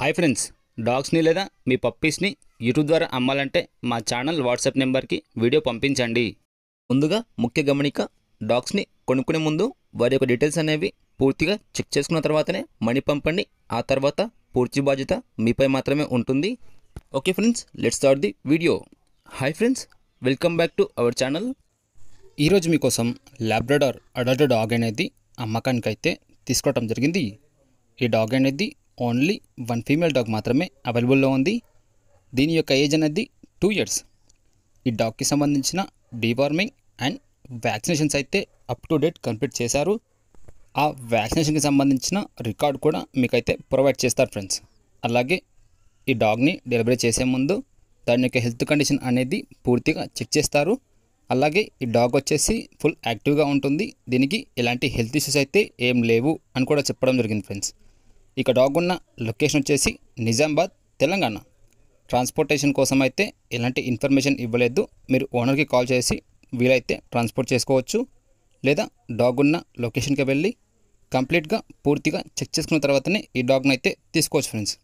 hi friends డాగ్స్ని లేదా మీ పప్పీస్ని YouTube ద్వారా అమ్మాలంటే మా ఛానల్ వాట్సాప్ నెంబర్కి వీడియో పంపించండి ముందుగా ముఖ్య గమనిక డాగ్స్ని కొనుక్కునే ముందు వారి యొక్క డీటెయిల్స్ అనేవి పూర్తిగా చెక్ చేసుకున్న తర్వాతనే మనీ పంపండి ఆ తర్వాత పూర్తి బాధ్యత మీపై మాత్రమే ఉంటుంది okay friends let's start the video hi friends welcome back to our channel ఈరోజు మీకోసం ల్యాబ్రడార్ అడల్ట్ డాగ్ అనేది అమ్మకానికైతే తీసుకోవటం జరిగింది ఈ డాగ్ అనేది ఓన్లీ వన్ ఫీమేల్ డాగ్ మాత్రమే అవైలబుల్లో ఉంది దీని యొక్క ఏజ్ అనేది టూ ఇయర్స్ ఈ డాగ్కి సంబంధించిన డీవార్మింగ్ అండ్ వ్యాక్సినేషన్స్ అయితే అప్ టు డేట్ కంప్లీట్ చేశారు ఆ వ్యాక్సినేషన్కి సంబంధించిన రికార్డ్ కూడా మీకైతే ప్రొవైడ్ చేస్తారు ఫ్రెండ్స్ అలాగే ఈ డాగ్ని డెలివరీ చేసే ముందు దాని యొక్క హెల్త్ కండిషన్ అనేది పూర్తిగా చెక్ చేస్తారు అలాగే ఈ డాగ్ వచ్చేసి ఫుల్ యాక్టివ్గా ఉంటుంది దీనికి ఎలాంటి హెల్త్ ఇష్యూస్ అయితే ఏం లేవు అని కూడా చెప్పడం జరిగింది ఫ్రెండ్స్ ఇక డాగ్ ఉన్న లొకేషన్ వచ్చేసి నిజామాబాద్ తెలంగాణ ట్రాన్స్పోర్టేషన్ కోసం అయితే ఎలాంటి ఇన్ఫర్మేషన్ ఇవ్వలేదు మీరు ఓనర్కి కాల్ చేసి వీలైతే ట్రాన్స్పోర్ట్ చేసుకోవచ్చు లేదా డాగ్ ఉన్న లొకేషన్కి వెళ్ళి కంప్లీట్గా పూర్తిగా చెక్ చేసుకున్న తర్వాతనే ఈ డాగ్ని అయితే తీసుకోవచ్చు ఫ్రెండ్స్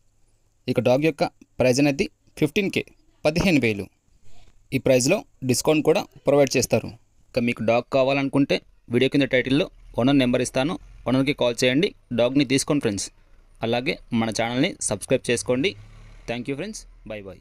ఇక డాగ్ యొక్క ప్రైజ్ అనేది ఫిఫ్టీన్ కే పదిహేను వేలు ఈ ప్రైజ్లో డిస్కౌంట్ కూడా ప్రొవైడ్ చేస్తారు ఇక మీకు డాగ్ కావాలనుకుంటే వీడియో కింద టైటిల్లో ఓనర్ నెంబర్ ఇస్తాను ఓనర్కి కాల్ చేయండి డాగ్ని తీసుకోండి ఫ్రెండ్స్ అలాగే మన ఛానల్ని సబ్స్క్రైబ్ చేసుకోండి థ్యాంక్ ఫ్రెండ్స్ బాయ్ బాయ్